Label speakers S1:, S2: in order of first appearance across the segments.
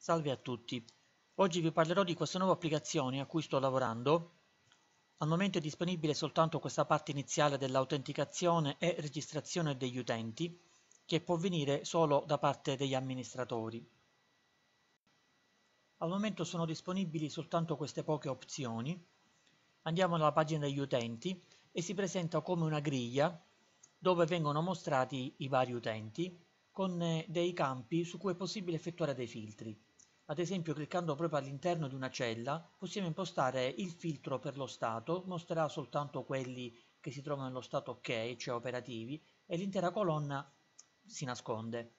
S1: Salve a tutti, oggi vi parlerò di questa nuova applicazione a cui sto lavorando. Al momento è disponibile soltanto questa parte iniziale dell'autenticazione e registrazione degli utenti, che può venire solo da parte degli amministratori. Al momento sono disponibili soltanto queste poche opzioni. Andiamo alla pagina degli utenti e si presenta come una griglia dove vengono mostrati i vari utenti con eh, dei campi su cui è possibile effettuare dei filtri. Ad esempio cliccando proprio all'interno di una cella possiamo impostare il filtro per lo stato, mostrerà soltanto quelli che si trovano nello stato ok, cioè operativi, e l'intera colonna si nasconde.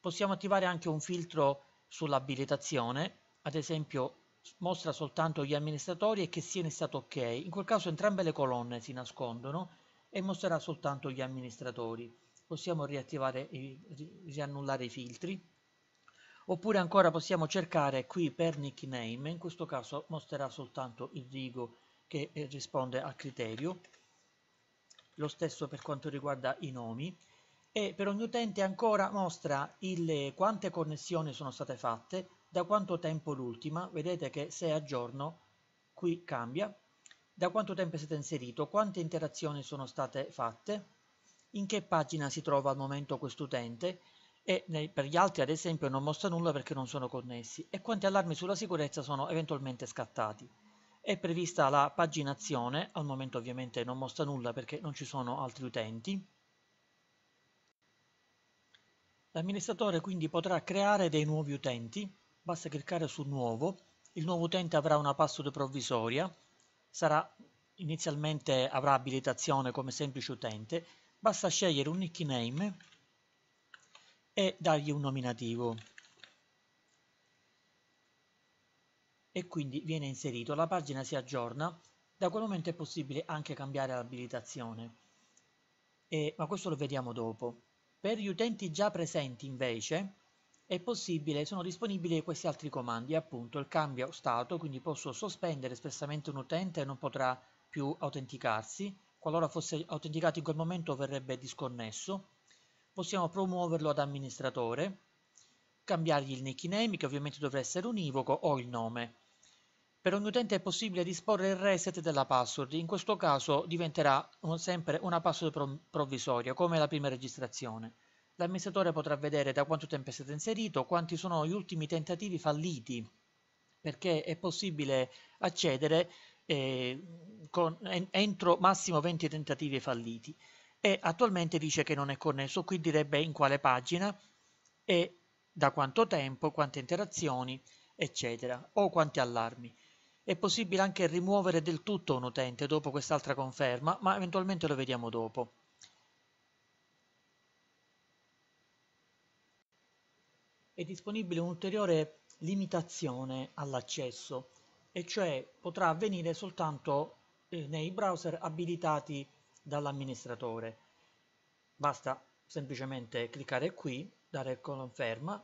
S1: Possiamo attivare anche un filtro sull'abilitazione, ad esempio mostra soltanto gli amministratori e che sia in stato ok, in quel caso entrambe le colonne si nascondono e mostrerà soltanto gli amministratori. Possiamo riattivare e riannullare i filtri oppure ancora possiamo cercare qui per nickname, in questo caso mostrerà soltanto il rigo che eh, risponde al criterio, lo stesso per quanto riguarda i nomi, e per ogni utente ancora mostra il, eh, quante connessioni sono state fatte, da quanto tempo l'ultima, vedete che se aggiorno qui cambia, da quanto tempo siete stato inserito, quante interazioni sono state fatte, in che pagina si trova al momento questo utente e nei, per gli altri ad esempio non mostra nulla perché non sono connessi e quanti allarmi sulla sicurezza sono eventualmente scattati. È prevista la paginazione, al momento ovviamente non mostra nulla perché non ci sono altri utenti. L'amministratore quindi potrà creare dei nuovi utenti, basta cliccare su nuovo, il nuovo utente avrà una password provvisoria, sarà, inizialmente avrà abilitazione come semplice utente, basta scegliere un nickname e dargli un nominativo. E quindi viene inserito, la pagina si aggiorna, da quel momento è possibile anche cambiare l'abilitazione. E, ma questo lo vediamo dopo. Per gli utenti già presenti invece è possibile, sono disponibili questi altri comandi, appunto il cambio stato, quindi posso sospendere espressamente un utente e non potrà più autenticarsi, qualora fosse autenticato in quel momento verrebbe disconnesso, possiamo promuoverlo ad amministratore, cambiargli il nickname che ovviamente dovrà essere univoco o il nome. Per ogni utente è possibile disporre il reset della password, in questo caso diventerà un, sempre una password provvisoria, come la prima registrazione. L'amministratore potrà vedere da quanto tempo è stato inserito, quanti sono gli ultimi tentativi falliti, perché è possibile accedere eh, con, en, entro massimo 20 tentativi falliti e attualmente dice che non è connesso, qui direbbe in quale pagina e da quanto tempo, quante interazioni, eccetera, o quanti allarmi. È possibile anche rimuovere del tutto un utente dopo quest'altra conferma, ma eventualmente lo vediamo dopo. È disponibile un'ulteriore limitazione all'accesso, e cioè potrà avvenire soltanto eh, nei browser abilitati dall'amministratore. Basta semplicemente cliccare qui, dare conferma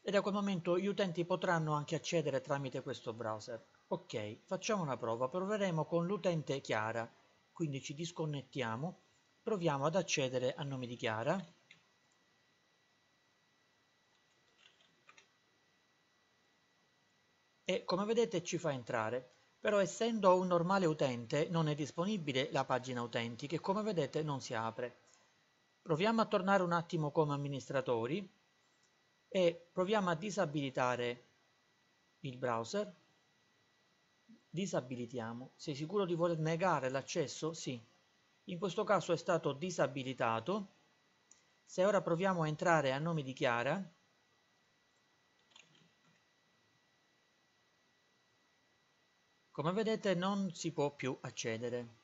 S1: e da quel momento gli utenti potranno anche accedere tramite questo browser. Ok, facciamo una prova, proveremo con l'utente Chiara, quindi ci disconnettiamo, proviamo ad accedere a nome di Chiara. E come vedete ci fa entrare. Però essendo un normale utente non è disponibile la pagina utenti che come vedete non si apre. Proviamo a tornare un attimo come amministratori e proviamo a disabilitare il browser. Disabilitiamo. Sei sicuro di voler negare l'accesso? Sì. In questo caso è stato disabilitato. Se ora proviamo a entrare a nome di Chiara, Come vedete non si può più accedere.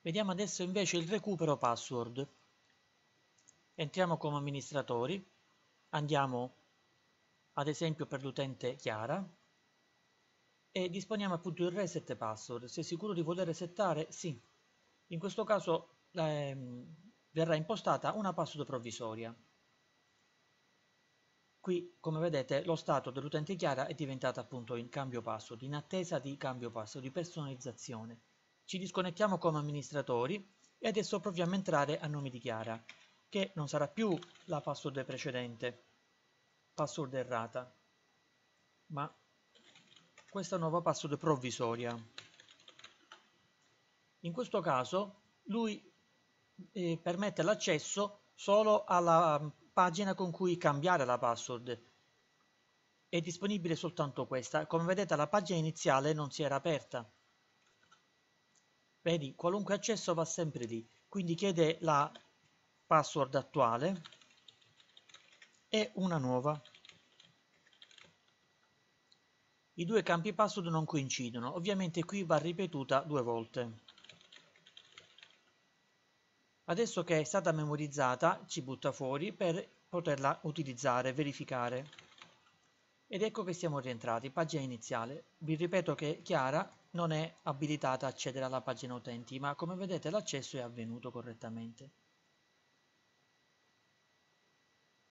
S1: Vediamo adesso invece il recupero password. Entriamo come amministratori, andiamo ad esempio per l'utente Chiara e disponiamo appunto il reset password. Sei sicuro di voler resettare? Sì. In questo caso ehm, verrà impostata una password provvisoria. Qui, come vedete, lo stato dell'utente chiara è diventato appunto in cambio password, in attesa di cambio password, di personalizzazione. Ci disconnettiamo come amministratori e adesso proviamo a entrare a nome di Chiara, che non sarà più la password precedente, password errata, ma questa nuova password provvisoria. In questo caso lui eh, permette l'accesso solo alla pagina con cui cambiare la password. È disponibile soltanto questa, come vedete la pagina iniziale non si era aperta. Vedi, qualunque accesso va sempre lì, quindi chiede la password attuale e una nuova. I due campi password non coincidono, ovviamente qui va ripetuta due volte. Adesso che è stata memorizzata ci butta fuori per poterla utilizzare, verificare. Ed ecco che siamo rientrati, pagina iniziale. Vi ripeto che Chiara non è abilitata a accedere alla pagina utenti, ma come vedete l'accesso è avvenuto correttamente.